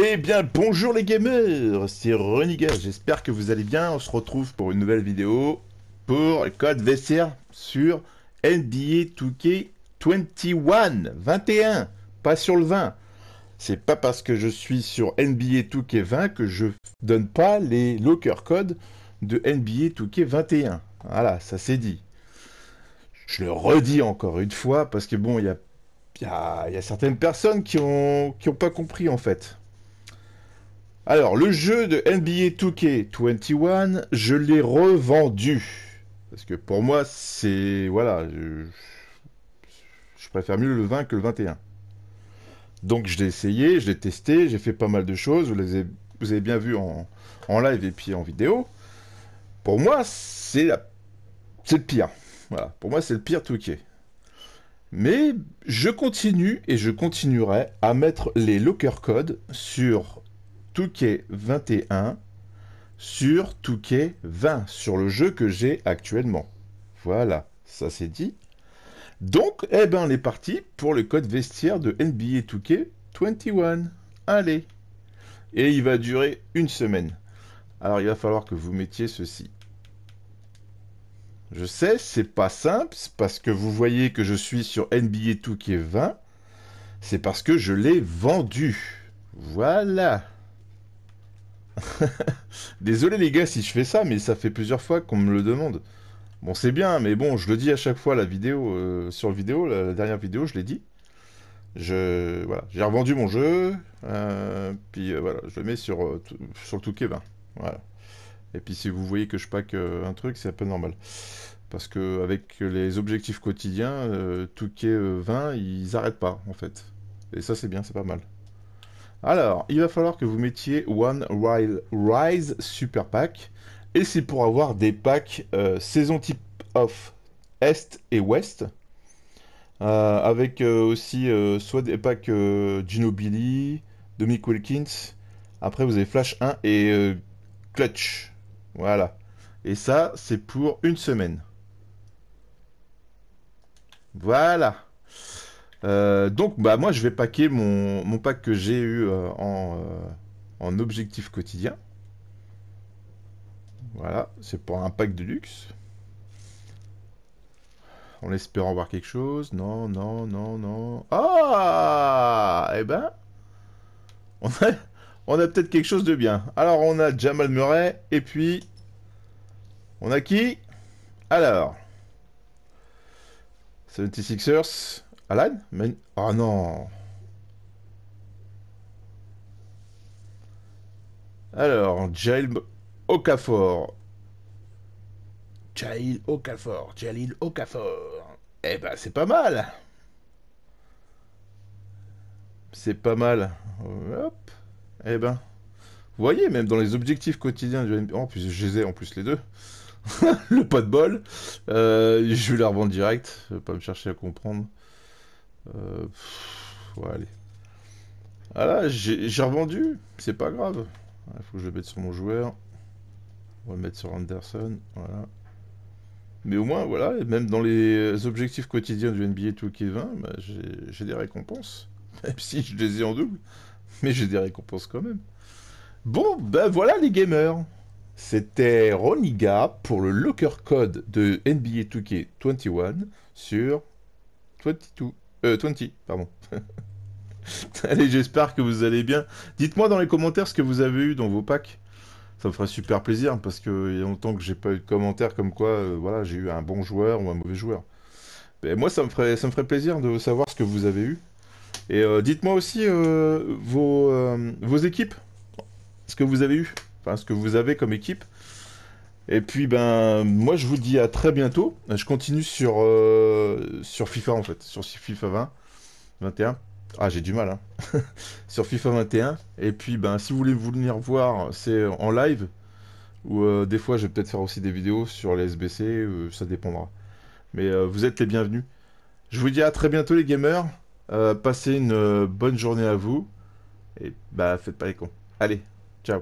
Eh bien bonjour les gamers, c'est Reniger, j'espère que vous allez bien, on se retrouve pour une nouvelle vidéo pour le code VCR sur NBA 2K 21, 21, pas sur le 20. C'est pas parce que je suis sur NBA 2K 20 que je donne pas les locker codes de NBA 2K 21. Voilà, ça c'est dit. Je le redis encore une fois parce que bon, il y a, y certaines personnes qui n'ont qui pas compris en fait. Alors, le jeu de NBA 2K21, je l'ai revendu. Parce que pour moi, c'est. Voilà. Je, préfère mieux le 20 que le 21. Donc, je l'ai essayé, je l'ai testé, j'ai fait pas mal de choses. Vous, les avez, vous avez bien vu en, live et puis en vidéo. Pour moi, c'est la... le pire. Voilà. Pour moi, c'est le pire 2K. Mais je continue et je continuerai à mettre les locker codes sur Touquet 21 sur Touquet 20, sur le jeu que j'ai actuellement. Voilà, ça c'est dit. Donc, eh ben, on est parti pour le code vestiaire de NBA Touquet 21. Allez Et il va durer une semaine. Alors, il va falloir que vous mettiez ceci. Je sais, c'est pas simple, parce que vous voyez que je suis sur NBA 2 20 C'est parce que je l'ai vendu. Voilà. Désolé les gars si je fais ça, mais ça fait plusieurs fois qu'on me le demande. Bon, c'est bien, mais bon, je le dis à chaque fois, la vidéo, euh, sur vidéo, la, dernière vidéo, je l'ai dit. Je, voilà, j'ai revendu mon jeu, euh, puis euh, voilà, je le mets sur, sur le Touquet 20. Voilà. Et puis si vous voyez que je pack un truc, c'est un peu normal. Parce que avec les objectifs quotidiens, Touquet 20, ils arrêtent pas, en fait. Et ça, c'est bien, c'est pas mal. Alors, il va falloir que vous mettiez One Rise Super Pack. Et c'est pour avoir des packs euh, saison type off Est et Ouest. Euh, avec euh, aussi soit des packs Gino Billy, Wilkins. Après, vous avez Flash 1 et Clutch. Voilà. Et ça, c'est pour une semaine. Voilà. Euh, donc, bah, moi, je vais packer mon, pack que j'ai eu euh, euh, en, objectif quotidien. Voilà, c'est pour un pack de luxe. On espère voir quelque chose. Non, non, non, non. Ah Eh ben, on a, on a peut-être quelque chose de bien. Alors, on a Jamal Murray, et puis, on a qui Alors, 76ers, Alan Mais... Oh non Alors, Jail Okafor. Jail Okafor, Jalil Okafor. Eh ben, c'est pas mal C'est pas mal. Hop Eh ben... Vous voyez, même dans les objectifs quotidiens du Oh, en plus, je les ai en plus les deux. le pas de bol. Euh, je vais la revendre direct. Je vais pas me chercher à comprendre. Voilà, euh, ah j'ai revendu. C'est pas grave. Il faut que je le mette sur mon joueur. On va le mettre sur Anderson. Voilà. Mais au moins, voilà, même dans les objectifs quotidiens du NBA 2K20, j'ai des récompenses. Même si je les ai en double. Mais j'ai des récompenses quand même. Bon, ben voilà les gamers. C'était Roniga pour le Locker Code de NBA 2K21 sur 22. Euh, 20, pardon. Allez, j'espère que vous allez bien. Dites-moi dans les commentaires ce que vous avez eu dans vos packs. Ça me ferait super plaisir parce que y a longtemps que j'ai pas eu de commentaires comme quoi euh, voilà, j'ai eu un bon joueur ou un mauvais joueur. Mais moi, ça me, ferait, ça me ferait plaisir de savoir ce que vous avez eu. Et euh, dites-moi aussi euh, vos, vos équipes. Ce que vous avez eu. Enfin, ce que vous avez comme équipe. Et puis, ben, moi, je vous dis à très bientôt. Je continue sur, euh, sur FIFA, en fait, sur FIFA 20, 21. Ah, j'ai du mal, hein. sur FIFA 21. Et puis, ben, si vous voulez vous venir voir, c'est en live. Ou euh, des fois, je vais peut-être faire aussi des vidéos sur les SBC, euh, ça dépendra. Mais vous êtes les bienvenus. Je vous dis à très bientôt, les gamers. passez une bonne journée à vous. Et bah, faites pas les cons. Allez, ciao.